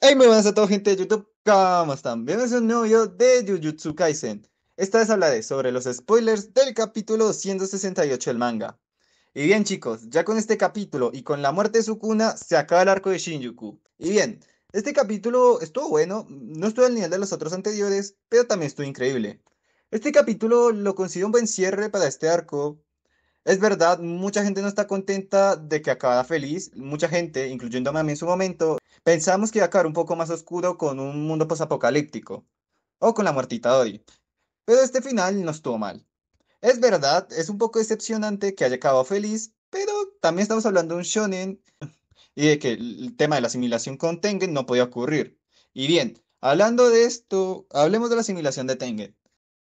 Hey, muy buenas a toda gente de YouTube. ¿Cómo están? Bienvenidos a un nuevo video de Jujutsu Kaisen. Esta vez hablaré sobre los spoilers del capítulo 168 del manga. Y bien, chicos, ya con este capítulo y con la muerte de Sukuna se acaba el arco de Shinjuku. Y bien, este capítulo estuvo bueno, no estuvo al nivel de los otros anteriores, pero también estuvo increíble. Este capítulo lo considero un buen cierre para este arco, es verdad, mucha gente no está contenta de que acabara feliz. Mucha gente, incluyendo a mí en su momento, pensamos que iba a acabar un poco más oscuro con un mundo posapocalíptico, o con la muertita hoy. Pero este final no estuvo mal. Es verdad, es un poco decepcionante que haya acabado feliz, pero también estamos hablando de un shonen y de que el tema de la asimilación con Tengen no podía ocurrir. Y bien, hablando de esto, hablemos de la asimilación de Tengen.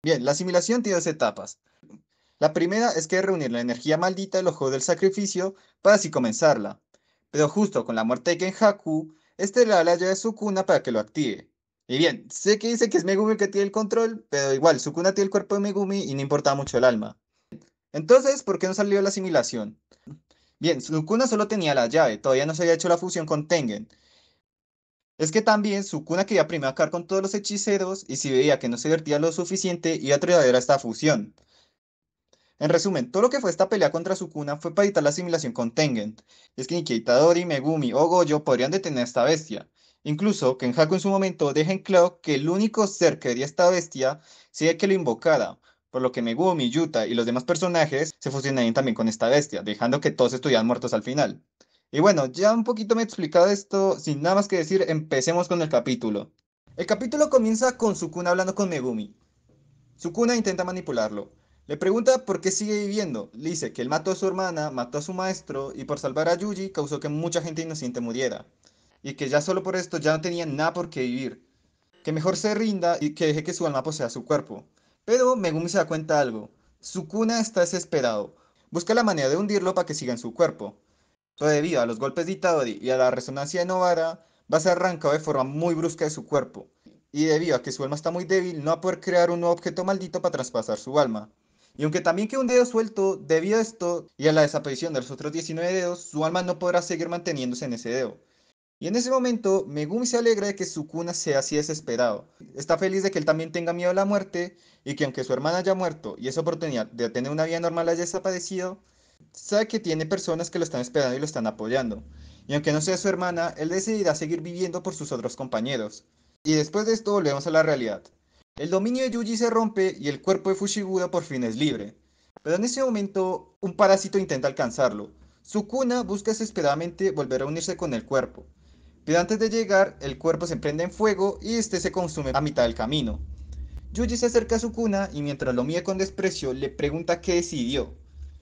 Bien, la asimilación tiene dos etapas. La primera es que reunir la energía maldita del ojo del sacrificio para así comenzarla. Pero justo con la muerte de Kenhaku, este le da la llave a Sukuna para que lo active. Y bien, sé que dice que es Megumi el que tiene el control, pero igual, Sukuna tiene el cuerpo de Megumi y no importa mucho el alma. Entonces, ¿por qué no salió la asimilación? Bien, Sukuna solo tenía la llave, todavía no se había hecho la fusión con Tengen. Es que también Sukuna quería primero acabar con todos los hechiceros y si veía que no se vertía lo suficiente, iba a traer a esta fusión. En resumen, todo lo que fue esta pelea contra Sukuna fue para evitar la asimilación con Tengen. Es que ni Megumi o Goyo podrían detener a esta bestia. Incluso que en su momento deja en claro que el único ser que haría esta bestia sería que lo invocara, por lo que Megumi, Yuta y los demás personajes se fusionarían también con esta bestia, dejando que todos estuvieran muertos al final. Y bueno, ya un poquito me he explicado esto, sin nada más que decir, empecemos con el capítulo. El capítulo comienza con Sukuna hablando con Megumi. Sukuna intenta manipularlo, le pregunta por qué sigue viviendo. Le dice que él mató a su hermana, mató a su maestro y por salvar a Yuji causó que mucha gente inocente muriera. Y que ya solo por esto ya no tenía nada por qué vivir. Que mejor se rinda y que deje que su alma posea su cuerpo. Pero Megumi se da cuenta de algo. cuna está desesperado. Busca la manera de hundirlo para que siga en su cuerpo. Pero debido a los golpes de Itadori y a la resonancia de Novara, va a ser arrancado de forma muy brusca de su cuerpo. Y debido a que su alma está muy débil, no va a poder crear un nuevo objeto maldito para traspasar su alma. Y aunque también quede un dedo suelto, debido a esto y a la desaparición de los otros 19 dedos, su alma no podrá seguir manteniéndose en ese dedo. Y en ese momento, Megumi se alegra de que su cuna sea así desesperado. Está feliz de que él también tenga miedo a la muerte y que aunque su hermana haya muerto y esa oportunidad de tener una vida normal haya desaparecido, sabe que tiene personas que lo están esperando y lo están apoyando. Y aunque no sea su hermana, él decidirá seguir viviendo por sus otros compañeros. Y después de esto volvemos a la realidad. El dominio de Yuji se rompe y el cuerpo de Fushiguro por fin es libre. Pero en ese momento, un parásito intenta alcanzarlo. Sukuna busca desesperadamente volver a unirse con el cuerpo. Pero antes de llegar, el cuerpo se prende en fuego y este se consume a mitad del camino. Yuji se acerca a Sukuna y mientras lo mide con desprecio, le pregunta qué decidió.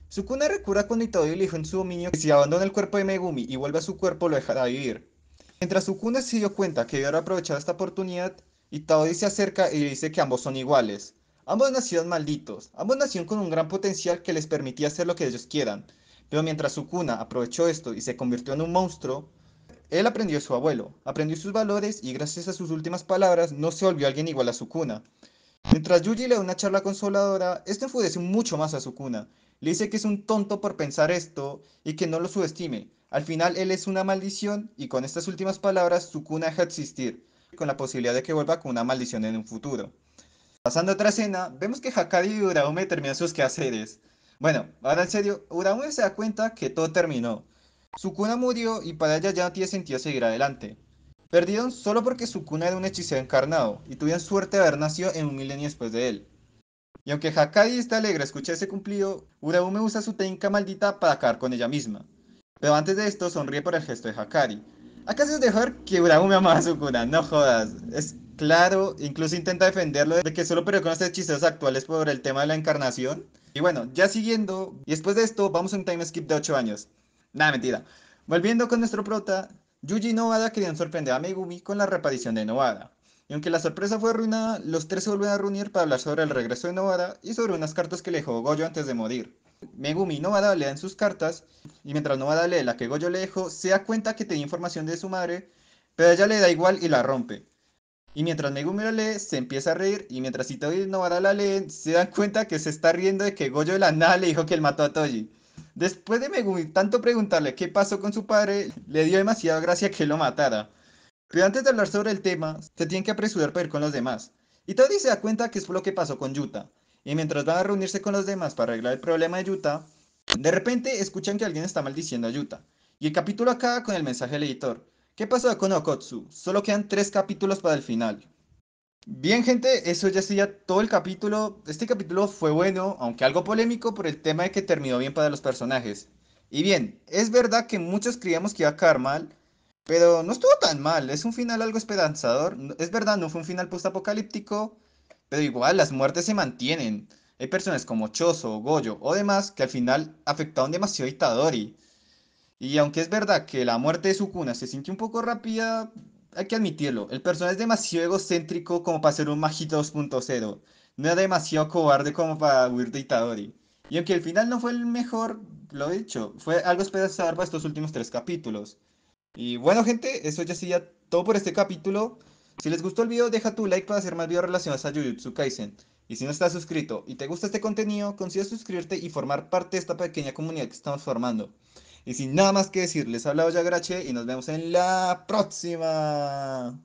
Sukuna recuerda cuando Itadori le dijo en su dominio que si abandona el cuerpo de Megumi y vuelve a su cuerpo lo dejará vivir. Mientras Sukuna se dio cuenta que debió aprovechar esta oportunidad, y se acerca y le dice que ambos son iguales. Ambos nacieron malditos, ambos nacieron con un gran potencial que les permitía hacer lo que ellos quieran. Pero mientras Sukuna aprovechó esto y se convirtió en un monstruo, él aprendió de su abuelo, aprendió sus valores y gracias a sus últimas palabras no se volvió alguien igual a Sukuna. Mientras Yuji le da una charla consoladora, esto enfurece mucho más a Sukuna. Le dice que es un tonto por pensar esto y que no lo subestime. Al final él es una maldición y con estas últimas palabras Sukuna deja de existir con la posibilidad de que vuelva con una maldición en un futuro. Pasando a otra escena, vemos que Hakari y Uraume terminan sus quehaceres. Bueno, ahora en serio, Uraume se da cuenta que todo terminó. cuna murió y para ella ya no tiene sentido seguir adelante. Perdieron solo porque su cuna era un hechicero encarnado y tuvieron suerte de haber nacido en un milenio después de él. Y aunque Hakari está alegre escuchar ese cumplido, Uraume usa su técnica maldita para acabar con ella misma. Pero antes de esto sonríe por el gesto de Hakari, ¿Acaso es mejor que Uragumi amaba a Sukuna? No jodas. Es claro, incluso intenta defenderlo de que solo estas hechizos actuales por el tema de la encarnación. Y bueno, ya siguiendo, y después de esto, vamos a un time skip de 8 años. Nada, mentira. Volviendo con nuestro prota, Yuji y Novada querían sorprender a Megumi con la reaparición de Novada. Y aunque la sorpresa fue arruinada, los tres se vuelven a reunir para hablar sobre el regreso de Novada y sobre unas cartas que le dejó Goyo antes de morir. Megumi no Novada le en sus cartas y mientras no Novada lee la que Goyo le dijo se da cuenta que tenía información de su madre, pero ella le da igual y la rompe. Y mientras Megumi la lee, se empieza a reír y mientras Ito y Novada la leen, se dan cuenta que se está riendo de que Goyo de la nada le dijo que él mató a Toji. Después de Megumi tanto preguntarle qué pasó con su padre, le dio demasiada gracia que lo matara. Pero antes de hablar sobre el tema, se tienen que apresurar para ir con los demás. Y Toji se da cuenta que es lo que pasó con Yuta y mientras van a reunirse con los demás para arreglar el problema de Yuta... de repente escuchan que alguien está maldiciendo a Yuta. Y el capítulo acaba con el mensaje del editor. ¿Qué pasó con Okotsu? Solo quedan tres capítulos para el final. Bien gente, eso ya sería todo el capítulo. Este capítulo fue bueno, aunque algo polémico por el tema de que terminó bien para los personajes. Y bien, es verdad que muchos creíamos que iba a acabar mal, pero no estuvo tan mal. Es un final algo esperanzador. Es verdad, no fue un final postapocalíptico, pero igual las muertes se mantienen. Hay personas como Choso, Goyo o demás que al final afectaron demasiado a Itadori. Y aunque es verdad que la muerte de Sukuna se sintió un poco rápida, hay que admitirlo, el personaje es demasiado egocéntrico como para ser un Majito 2.0. No es demasiado cobarde como para huir de Itadori. Y aunque el final no fue el mejor, lo he dicho, fue algo esperanzador para estos últimos tres capítulos. Y bueno, gente, eso ya sería todo por este capítulo. Si les gustó el video, deja tu like para hacer más videos relacionados a Jujutsu Kaisen. Y si no estás suscrito y te gusta este contenido, considera suscribirte y formar parte de esta pequeña comunidad que estamos formando. Y sin nada más que decir, les ha hablado Yagrache y nos vemos en la próxima.